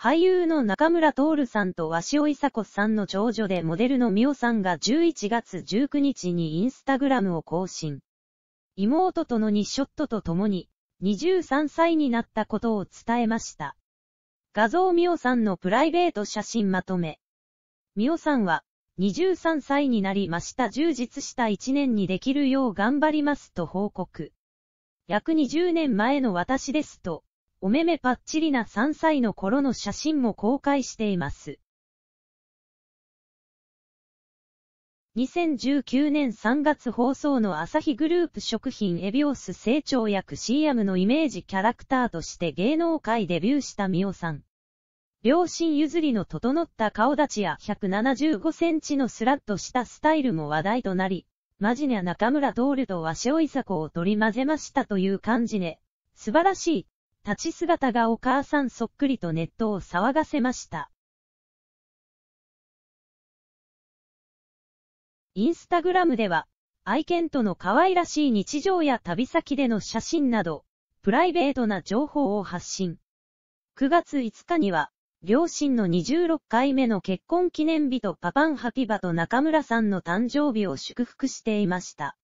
俳優の中村徹さんと鷲尾いさ子さんの長女でモデルの美オさんが11月19日にインスタグラムを更新。妹との2ショットと共に、23歳になったことを伝えました。画像美オさんのプライベート写真まとめ。美オさんは、23歳になりました充実した1年にできるよう頑張りますと報告。約20年前の私ですと、おめめぱっちりな3歳の頃の写真も公開しています。2019年3月放送の朝日グループ食品エビオス成長役 CM のイメージキャラクターとして芸能界デビューしたミオさん。両親譲りの整った顔立ちや175センチのスラッとしたスタイルも話題となり、マジニャ中村徹と和尾いさ子を取り混ぜましたという感じね。素晴らしい立ち姿がお母さんそっくりとネットを騒がせました。インスタグラムでは、愛犬との可愛らしい日常や旅先での写真など、プライベートな情報を発信。9月5日には、両親の26回目の結婚記念日とパパンハピバと中村さんの誕生日を祝福していました。